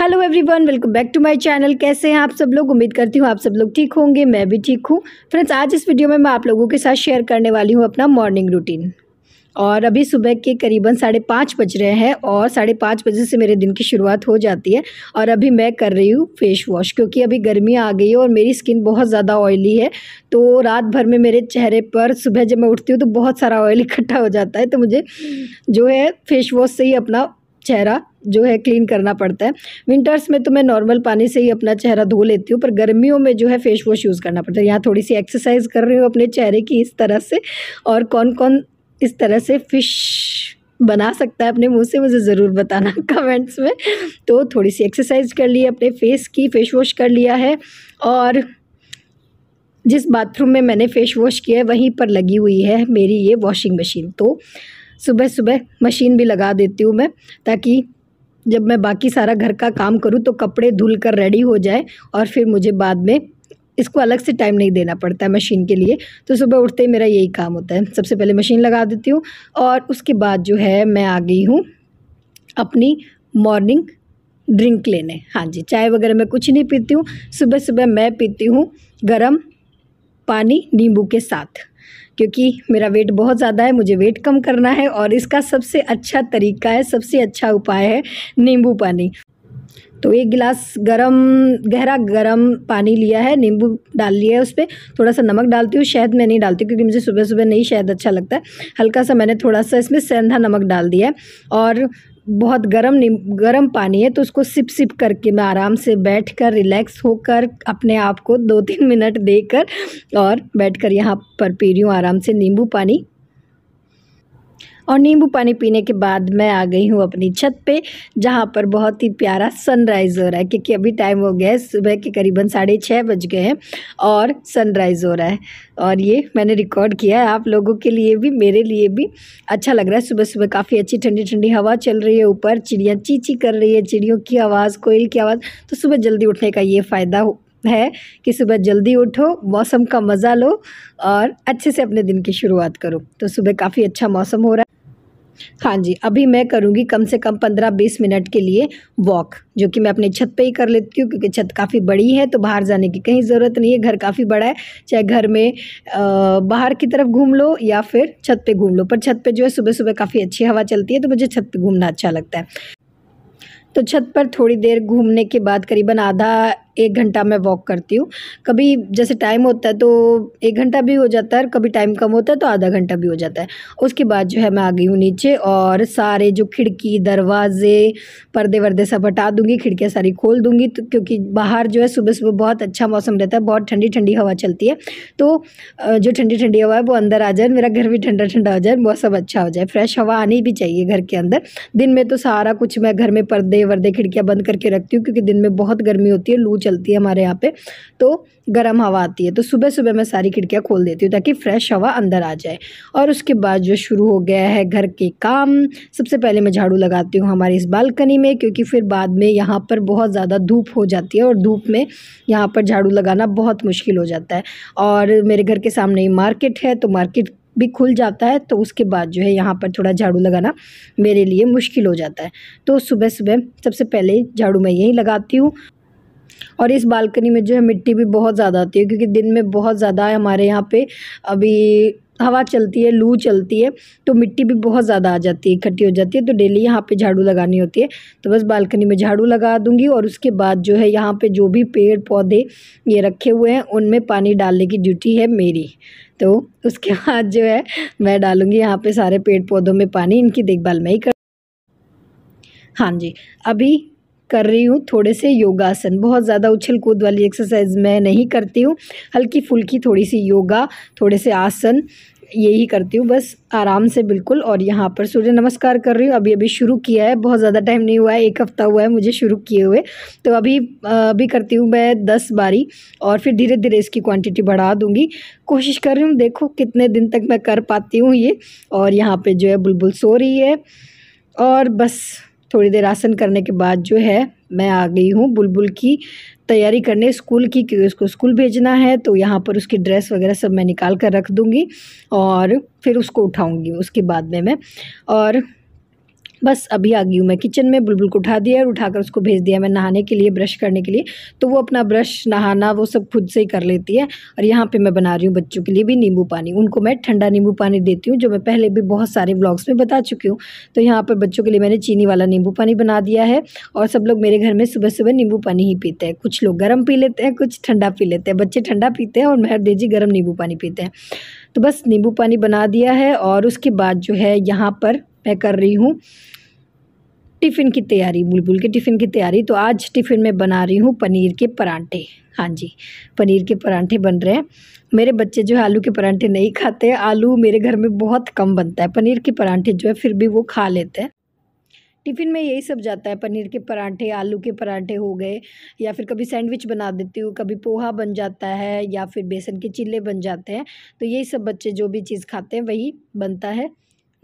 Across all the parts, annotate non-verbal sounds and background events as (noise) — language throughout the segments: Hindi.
hello everyone welcome back to my channel कैसे हैं आप सब लोग उम्मीद करती हूँ आप सब लोग ठीक होंगे मैं भी ठीक हूँ फ्रेंड्स आज इस वीडियो में मैं आप लोगों के साथ शेयर करने वाली हूँ अपना मॉर्निंग रूटीन और अभी सुबह के करीबन साढ़े पाँच बज रहे हैं और साढ़े पाँच बजे से मेरे दिन की शुरुआत हो जाती है और अभी मैं कर रही हूँ फेस वॉश क्योंकि अभी गर्मी आ गई है और मेरी स्किन बहुत ज़्यादा ऑयली है तो रात भर में मेरे चेहरे पर सुबह जब मैं उठती हूँ तो बहुत सारा ऑयल इकट्ठा हो जाता है तो मुझे जो है फेस वॉश से ही अपना चेहरा जो है क्लीन करना पड़ता है विंटर्स में तो मैं नॉर्मल पानी से ही अपना चेहरा धो लेती हूँ पर गर्मियों में जो है फेस वॉश यूज़ करना पड़ता है यहाँ थोड़ी सी एक्सरसाइज कर रही हूँ अपने चेहरे की इस तरह से और कौन कौन इस तरह से फ़िश बना सकता है अपने मुंह से मुझे ज़रूर बताना कमेंट्स (laughs) में तो थोड़ी सी एक्सरसाइज कर ली अपने फेस की फ़ेस वॉश कर लिया है और जिस बाथरूम में मैंने फ़ेस वॉश किया है वहीं पर लगी हुई है मेरी ये वॉशिंग मशीन तो सुबह सुबह मशीन भी लगा देती हूँ मैं ताकि जब मैं बाकी सारा घर का काम करूँ तो कपड़े धुल कर रेडी हो जाए और फिर मुझे बाद में इसको अलग से टाइम नहीं देना पड़ता है मशीन के लिए तो सुबह उठते ही मेरा यही काम होता है सबसे पहले मशीन लगा देती हूँ और उसके बाद जो है मैं आ गई हूँ अपनी मॉर्निंग ड्रिंक लेने हाँ जी चाय वगैरह मैं कुछ नहीं पीती हूँ सुबह सुबह मैं पीती हूँ गर्म पानी नींबू के साथ क्योंकि मेरा वेट बहुत ज़्यादा है मुझे वेट कम करना है और इसका सबसे अच्छा तरीका है सबसे अच्छा उपाय है नींबू पानी तो एक गिलास गरम गहरा गरम पानी लिया है नींबू डाल लिया है उस पर थोड़ा सा नमक डालती हूँ शहद मैं नहीं डालती क्योंकि मुझे सुबह सुबह नहीं शहद अच्छा लगता है हल्का सा मैंने थोड़ा सा इसमें सेंधा नमक डाल दिया है और बहुत गर्म गर्म पानी है तो उसको सिप सिप करके मैं आराम से बैठ कर रिलैक्स होकर अपने आप को दो तीन मिनट देकर और बैठ कर यहाँ पर पी रही हूँ आराम से नींबू पानी और नींबू पानी पीने के बाद मैं आ गई हूँ अपनी छत पे जहाँ पर बहुत ही प्यारा सनराइज़ हो रहा है क्योंकि अभी टाइम हो गया है सुबह के करीबन साढ़े छः बज गए हैं और सनराइज़ हो रहा है और ये मैंने रिकॉर्ड किया है आप लोगों के लिए भी मेरे लिए भी अच्छा लग रहा है सुबह सुबह काफ़ी अच्छी ठंडी ठंडी हवा चल रही है ऊपर चिड़िया चीची कर रही है चिड़ियों की आवाज़ कोयल की आवाज़ तो सुबह जल्दी उठने का ये फ़ायदा है कि सुबह जल्दी उठो मौसम का मज़ा लो और अच्छे से अपने दिन की शुरुआत करो तो सुबह काफ़ी अच्छा मौसम हो रहा है हाँ जी अभी मैं करूँगी कम से कम पंद्रह बीस मिनट के लिए वॉक जो कि मैं अपनी छत पे ही कर लेती हूँ क्योंकि छत काफ़ी बड़ी है तो बाहर जाने की कहीं ज़रूरत नहीं है घर काफ़ी बड़ा है चाहे घर में आ, बाहर की तरफ घूम लो या फिर छत पे घूम लो पर छत पे जो है सुबह सुबह काफ़ी अच्छी हवा चलती है तो मुझे छत पर घूमना अच्छा लगता है तो छत पर थोड़ी देर घूमने के बाद करीबन आधा एक घंटा मैं वॉक करती हूँ कभी जैसे टाइम होता है तो एक घंटा भी हो जाता है और कभी टाइम कम होता है तो आधा घंटा भी हो जाता है उसके बाद जो है मैं आ गई हूँ नीचे और सारे जो खिड़की दरवाजे पर्दे वर्दे सब हटा दूँगी खिड़कियाँ सारी खोल दूँगी तो क्योंकि बाहर जो है सुबह सुबह बहुत अच्छा मौसम रहता है बहुत ठंडी ठंडी हवा चलती है तो जो ठंडी ठंडी हवा है वो अंदर आ जाए मेरा घर भी ठंडा ठंडा हो जाए मौसम अच्छा हो जाए फ्रेश हवा आनी भी चाहिए घर के अंदर दिन में तो सारा कुछ मैं घर में पर्दे वर्दे खिड़कियाँ बंद करके रखती हूँ क्योंकि दिन में बहुत गर्मी होती है लू चल चलती है हमारे यहाँ पे तो गर्म हवा आती है तो सुबह सुबह मैं सारी खिड़कियाँ खोल देती हूँ ताकि फ्रेश हवा अंदर आ जाए और उसके बाद जो शुरू हो गया है घर के काम सबसे पहले मैं झाड़ू लगाती हूँ हमारी इस बालकनी में क्योंकि फिर बाद में यहाँ पर बहुत ज़्यादा धूप हो जाती है और धूप में यहाँ पर झाड़ू लगाना बहुत मुश्किल हो जाता है और मेरे घर के सामने ही मार्केट है तो मार्केट भी खुल जाता है तो उसके बाद जो है यहाँ पर थोड़ा झाड़ू लगाना मेरे लिए मुश्किल हो जाता है तो सुबह सुबह सबसे पहले झाड़ू मैं यहीं लगाती हूँ और इस बालकनी में जो है मिट्टी भी बहुत ज़्यादा आती है क्योंकि दिन में बहुत ज़्यादा है हमारे यहाँ पे अभी हवा चलती है लू चलती है तो मिट्टी भी बहुत ज़्यादा आ जाती है इकट्ठी हो जाती है तो डेली यहाँ पे झाड़ू लगानी होती है तो बस बालकनी में झाड़ू लगा दूंगी और उसके बाद जो है यहाँ पे जो भी पेड़ पौधे ये रखे हुए हैं उनमें पानी डालने की ड्यूटी है मेरी तो उसके (laughs) बाद जो है मैं डालूँगी यहाँ पर सारे पेड़ पौधों में पानी इनकी देखभाल मैं ही कर हाँ जी अभी कर रही हूँ थोड़े से योगासन बहुत ज़्यादा उछल कूद वाली एक्सरसाइज मैं नहीं करती हूँ हल्की फुल्की थोड़ी सी योगा थोड़े से आसन यही करती हूँ बस आराम से बिल्कुल और यहाँ पर सूर्य नमस्कार कर रही हूँ अभी अभी शुरू किया है बहुत ज़्यादा टाइम नहीं हुआ है एक हफ़्ता हुआ है मुझे शुरू किए हुए तो अभी अभी करती हूँ मैं दस बारी और फिर धीरे धीरे इसकी क्वांटिटी बढ़ा दूँगी कोशिश कर रही हूँ देखो कितने दिन तक मैं कर पाती हूँ ये और यहाँ पर जो है बुलबुल सो रही है और बस थोड़ी देर आसन करने के बाद जो है मैं आ गई हूँ बुलबुल की तैयारी करने स्कूल की क्योंकि उसको स्कूल भेजना है तो यहाँ पर उसकी ड्रेस वगैरह सब मैं निकाल कर रख दूँगी और फिर उसको उठाऊँगी उसके बाद में मैं और बस अभी आ गई हूँ मैं किचन में बुलबुल को उठा दिया और उठाकर उसको भेज दिया मैं नहाने के लिए ब्रश करने के लिए तो वो अपना ब्रश नहाना वो सब खुद से ही कर लेती है और यहाँ पे मैं बना रही हूँ बच्चों के लिए भी नींबू पानी उनको मैं ठंडा नींबू पानी देती हूँ जो मैं पहले भी बहुत सारे ब्लॉग्स में बता चुकी हूँ तो यहाँ पर बच्चों के लिए मैंने चीनी वाला नींबू पानी बना दिया है और सब लोग मेरे घर में सुबह सुबह नींबू पानी ही पीते हैं कुछ लोग गर्म पी लेते हैं कुछ ठंडा पी लेते हैं बच्चे ठंडा पीते हैं और मेहर जी गर्म नींबू पानी पीते हैं तो बस नींबू पानी बना दिया है और उसके बाद जो है यहाँ पर मैं कर रही हूँ टिफ़िन की तैयारी बुलबुल के टिफ़िन की तैयारी तो आज टिफ़िन में बना रही हूँ पनीर के परांठे हाँ जी पनीर के परांठे बन रहे हैं मेरे बच्चे जो है आलू के परांठे नहीं खाते आलू मेरे घर में बहुत कम बनता है पनीर के परांठे जो है फिर भी वो खा लेते हैं टिफ़िन में यही सब जाता है पनीर के परांठे आलू के परांठे हो गए या फिर कभी सैंडविच बना देती हूँ कभी पोहा बन जाता है या फिर बेसन के चिल्ले बन जाते हैं तो यही सब बच्चे जो भी चीज़ खाते हैं वही बनता है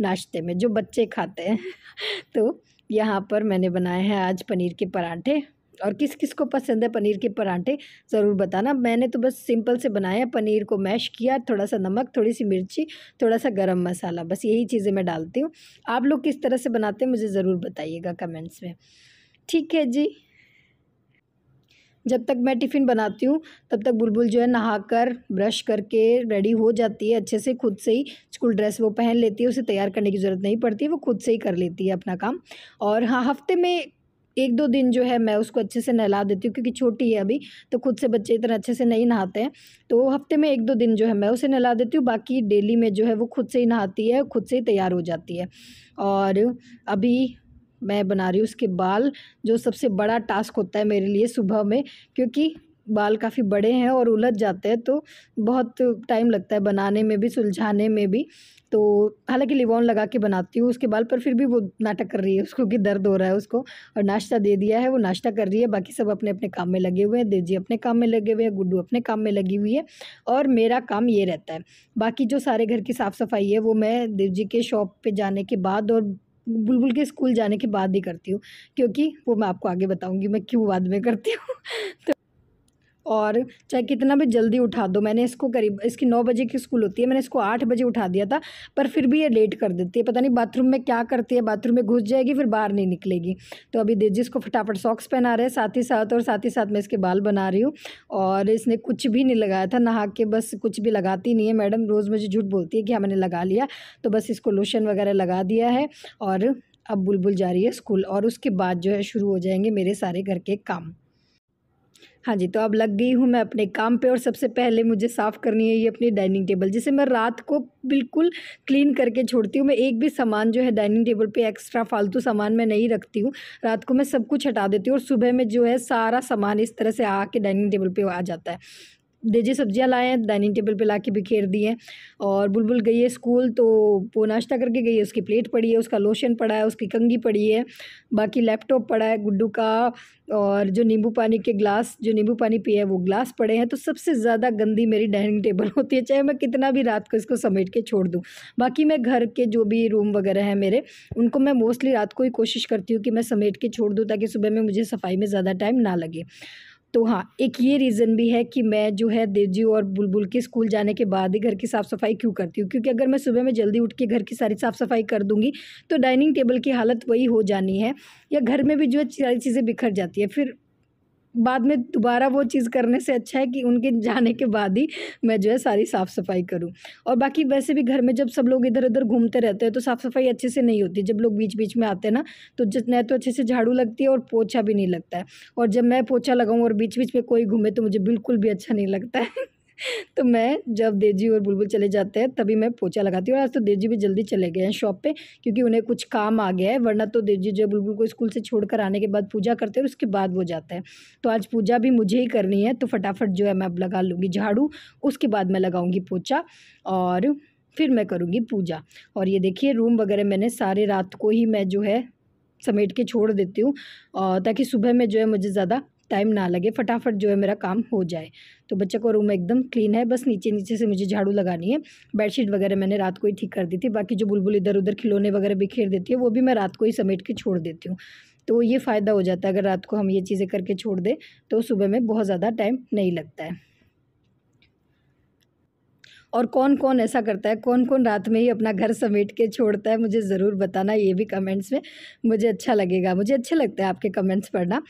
नाश्ते में जो बच्चे खाते हैं (laughs) तो यहाँ पर मैंने बनाए हैं आज पनीर के पराठे और किस किस को पसंद है पनीर के पराठे ज़रूर बताना मैंने तो बस सिंपल से बनाया पनीर को मैश किया थोड़ा सा नमक थोड़ी सी मिर्ची थोड़ा सा गरम मसाला बस यही चीज़ें मैं डालती हूँ आप लोग किस तरह से बनाते हैं मुझे ज़रूर बताइएगा कमेंट्स में ठीक है जी जब तक मैं टिफ़िन बनाती हूँ तब तक बुलबुल जो है नहा कर ब्रश करके रेडी हो जाती है अच्छे से खुद से ही स्कूल ड्रेस वो पहन लेती है उसे तैयार करने की ज़रूरत नहीं पड़ती वो खुद से ही कर लेती है अपना काम और हाँ हफ्ते में एक दो दिन जो है मैं उसको अच्छे से नहला देती हूँ क्योंकि छोटी है अभी तो खुद से बच्चे इतना अच्छे से नहीं नहाते हैं तो हफ्ते में एक दो दिन जो है मैं उसे नहला देती हूँ बाकी डेली में जो है वो खुद से ही नहाती है खुद से ही तैयार हो जाती है और अभी मैं बना रही हूँ उसके बाल जो सबसे बड़ा टास्क होता है मेरे लिए सुबह में क्योंकि बाल काफ़ी बड़े हैं और उलझ जाते हैं तो बहुत टाइम लगता है बनाने में भी सुलझाने में भी तो हालांकि लिवॉन लगा के बनाती हूँ उसके बाल पर फिर भी वो नाटक कर रही है उसको कि दर्द हो रहा है उसको और नाश्ता दे दिया है वो नाश्ता कर रही है बाकी सब अपने अपने काम में लगे हुए हैं देवजी अपने काम में लगे हुए हैं गुड्डू अपने काम में लगी हुई है और मेरा काम ये रहता है बाकी जो सारे घर की साफ़ सफाई है वो मैं देव जी के शॉप पर जाने के बाद और बुलबुल के स्कूल जाने के बाद ही करती हूँ क्योंकि वो मैं आपको आगे बताऊँगी मैं क्यों बाद में करती हूँ (laughs) तो और चाहे कितना भी जल्दी उठा दो मैंने इसको करीब इसकी नौ बजे की स्कूल होती है मैंने इसको आठ बजे उठा दिया था पर फिर भी ये लेट कर देती है पता नहीं बाथरूम में क्या करती है बाथरूम में घुस जाएगी फिर बाहर नहीं निकलेगी तो अभी देजी इसको फटाफट सॉक्स पहना रहे साथ ही साथ और साथ ही साथ मैं इसके बाल बना रही हूँ और इसने कुछ भी नहीं लगाया था नहा के बस कुछ भी लगाती नहीं है मैडम रोज़ मुझे झूठ बोलती है कि हाँ मैंने लगा लिया तो बस इसको लोशन वगैरह लगा दिया है और अब बुलबुल जा रही है स्कूल और उसके बाद जो है शुरू हो जाएंगे मेरे सारे घर के काम हाँ जी तो अब लग गई हूँ मैं अपने काम पे और सबसे पहले मुझे साफ़ करनी है ये अपनी डाइनिंग टेबल जिसे मैं रात को बिल्कुल क्लीन करके छोड़ती हूँ मैं एक भी सामान जो है डाइनिंग टेबल पे एक्स्ट्रा फालतू सामान मैं नहीं रखती हूँ रात को मैं सब कुछ हटा देती हूँ और सुबह में जो है सारा सामान इस तरह से आके डाइनिंग टेबल पर आ जाता है डेजी सब्जियां लाए हैं डाइनिंग टेबल पे ला के बिखेर दिए और बुलबुल गई है स्कूल तो वो नाश्ता करके गई है उसकी प्लेट पड़ी है उसका लोशन पड़ा है उसकी कंगी पड़ी है बाकी लैपटॉप पड़ा है गुड्डू का और जो नींबू पानी के ग्लास जो नींबू पानी पिए है वो ग्लास पड़े हैं तो सबसे ज़्यादा गंदी मेरी डाइनिंग टेबल होती है चाहे मैं कितना भी रात को इसको समेट के छोड़ दूँ बाकी मैं घर के जो भी रूम वगैरह हैं मेरे उनको मैं मोस्टली रात को ही कोशिश करती हूँ कि मैं समेट के छोड़ दूँ ताकि सुबह में मुझे सफाई में ज़्यादा टाइम ना लगे तो हाँ एक ये रीज़न भी है कि मैं जो है देवजी और बुलबुल के स्कूल जाने के बाद ही घर की साफ़ सफाई क्यों करती हूँ क्योंकि अगर मैं सुबह में जल्दी उठ के घर की सारी साफ़ सफाई कर दूँगी तो डाइनिंग टेबल की हालत वही हो जानी है या घर में भी जो है सारी चीज़ें बिखर जाती है फिर बाद में दोबारा वो चीज़ करने से अच्छा है कि उनके जाने के बाद ही मैं जो है सारी साफ़ सफाई करूँ और बाकी वैसे भी घर में जब सब लोग इधर उधर घूमते रहते हैं तो साफ़ सफाई अच्छे से नहीं होती जब लोग बीच बीच में आते हैं ना तो जितने तो अच्छे से झाड़ू लगती है और पोछा भी नहीं लगता है और जब मैं पोछा लगाऊँ और बीच बीच में कोई घूमे तो मुझे बिल्कुल भी अच्छा नहीं लगता है तो मैं जब देजी और बुलबुल चले जाते हैं तभी मैं पोछा लगाती हूँ आज तो देजी भी जल्दी चले गए हैं शॉप पे क्योंकि उन्हें कुछ काम आ गया है वरना तो देजी जो बुलबुल को स्कूल से छोड़कर आने के बाद पूजा करते हैं और उसके बाद वो जाते हैं तो आज पूजा भी मुझे ही करनी है तो फटाफट जो है मैं अब लगा लूँगी झाड़ू उसके बाद मैं लगाऊँगी पोछा और फिर मैं करूँगी पूजा और ये देखिए रूम वगैरह मैंने सारे रात को ही मैं जो है समेट के छोड़ देती हूँ ताकि सुबह में जो है मुझे ज़्यादा टाइम ना लगे फटाफट जो है मेरा काम हो जाए तो बच्चे को रूम एकदम क्लीन है बस नीचे नीचे से मुझे झाड़ू लगानी है बेडशीट वगैरह मैंने रात को ही ठीक कर दी थी बाकी जो बुलबुल इधर उधर खिलौने वगैरह बिखेर देती है वो भी मैं रात को ही समेट के छोड़ देती हूँ तो ये फ़ायदा हो जाता है अगर रात को हम ये चीज़ें करके छोड़ दें तो सुबह में बहुत ज़्यादा टाइम नहीं लगता है और कौन कौन ऐसा करता है कौन कौन रात में ही अपना घर समेट के छोड़ता है मुझे ज़रूर बताना ये भी कमेंट्स में मुझे अच्छा लगेगा मुझे अच्छा लगता है आपके कमेंट्स पढ़ना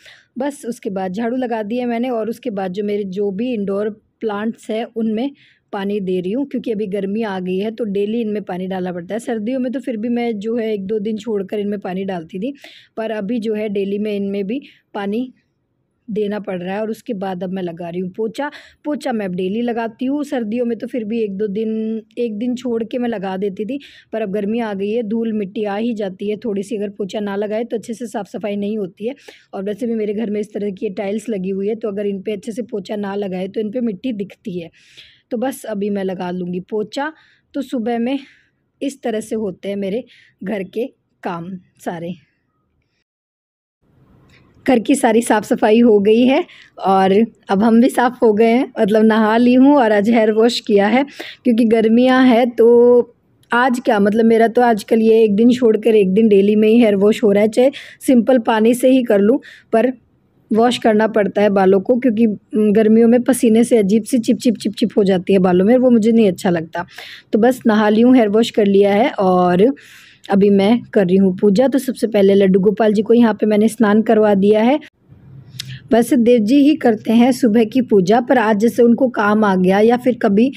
बस उसके बाद झाड़ू लगा दिए मैंने और उसके बाद जो मेरे जो भी इंडोर प्लांट्स हैं उनमें पानी दे रही हूँ क्योंकि अभी गर्मी आ गई है तो डेली इनमें पानी डालना पड़ता है सर्दियों में तो फिर भी मैं जो है एक दो दिन छोड़कर इनमें पानी डालती थी पर अभी जो है डेली मैं इनमें भी पानी देना पड़ रहा है और उसके बाद अब मैं लगा रही हूँ पोछा पोछा मैं अब डेली लगाती हूँ सर्दियों में तो फिर भी एक दो दिन एक दिन छोड़ के मैं लगा देती थी पर अब गर्मी आ गई है धूल मिट्टी आ ही जाती है थोड़ी सी अगर पोछा ना लगाए तो अच्छे से साफ़ सफाई नहीं होती है और वैसे भी मेरे घर में इस तरह की टाइल्स लगी हुई है तो अगर इन पर अच्छे से पोछा ना लगाए तो इन पर मिट्टी दिखती है तो बस अभी मैं लगा लूँगी पोछा तो सुबह में इस तरह से होते हैं मेरे घर के काम सारे घर की सारी साफ़ सफाई हो गई है और अब हम भी साफ़ हो गए हैं मतलब नहा ली हूँ और आज हेयर वॉश किया है क्योंकि गर्मियाँ हैं तो आज क्या मतलब मेरा तो आजकल ये एक दिन छोड़कर एक दिन डेली में ही हेयर वॉश हो रहा है चाहे सिंपल पानी से ही कर लूँ पर वॉश करना पड़ता है बालों को क्योंकि गर्मियों में पसीने से अजीब सी चिप चिप चिप चिप हो जाती है बालों में वो मुझे नहीं अच्छा लगता तो बस नहा ली हूँ हेयर वॉश कर लिया है और अभी मैं कर रही हूँ पूजा तो सबसे पहले लड्डू गोपाल जी को यहाँ पे मैंने स्नान करवा दिया है वैसे देव जी ही करते हैं सुबह की पूजा पर आज जैसे उनको काम आ गया या फिर कभी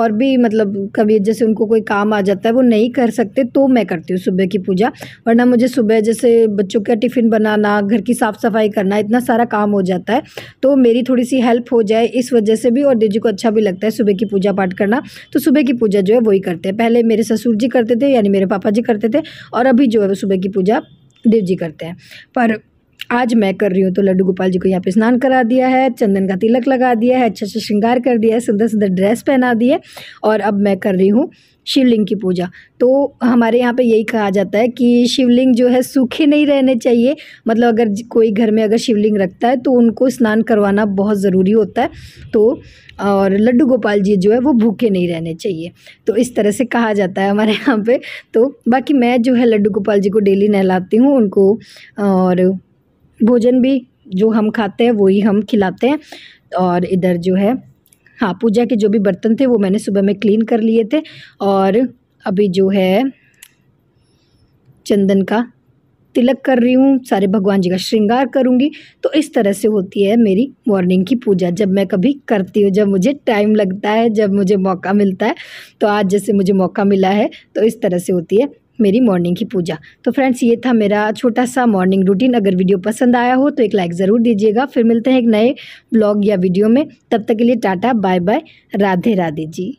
और भी मतलब कभी जैसे उनको कोई काम आ जाता है वो नहीं कर सकते तो मैं करती हूँ सुबह की पूजा वरना मुझे सुबह जैसे बच्चों का टिफ़िन बनाना घर की साफ़ सफाई करना इतना सारा काम हो जाता है तो मेरी थोड़ी सी हेल्प हो जाए इस वजह से भी और देव जी को अच्छा भी लगता है सुबह की पूजा पाठ करना तो सुबह की पूजा जो है वही करते हैं पहले मेरे ससुर जी करते थे यानी मेरे पापा जी करते थे और अभी जो है वो सुबह की पूजा देव जी करते हैं पर आज मैं कर रही हूँ तो लड्डू गोपाल जी को यहाँ पे स्नान करा दिया है चंदन का तिलक लगा दिया है अच्छा अच्छा श्रृंगार कर दिया है सुंदर सुंदर ड्रेस पहना दी है और अब मैं कर रही हूँ शिवलिंग की पूजा तो हमारे यहाँ पे यही कहा जाता है कि शिवलिंग जो है सूखे नहीं रहने चाहिए मतलब अगर कोई घर में अगर शिवलिंग रखता है तो उनको स्नान करवाना बहुत ज़रूरी होता है तो और लड्डू गोपाल जी जो है वो भूखे नहीं रहने चाहिए तो इस तरह से कहा जाता है हमारे यहाँ पे तो बाकी मैं जो है लड्डू गोपाल जी को डेली नहलाती हूँ उनको और भोजन भी जो हम खाते हैं वही हम खिलाते हैं और इधर जो है हाँ पूजा के जो भी बर्तन थे वो मैंने सुबह में क्लीन कर लिए थे और अभी जो है चंदन का तिलक कर रही हूँ सारे भगवान जी का श्रृंगार करूँगी तो इस तरह से होती है मेरी मॉर्निंग की पूजा जब मैं कभी करती हूँ जब मुझे टाइम लगता है जब मुझे मौका मिलता है तो आज जैसे मुझे मौका मिला है तो इस तरह से होती है मेरी मॉर्निंग की पूजा तो फ्रेंड्स ये था मेरा छोटा सा मॉर्निंग रूटीन अगर वीडियो पसंद आया हो तो एक लाइक ज़रूर दीजिएगा फिर मिलते हैं एक नए ब्लॉग या वीडियो में तब तक के लिए टाटा बाय बाय राधे राधे जी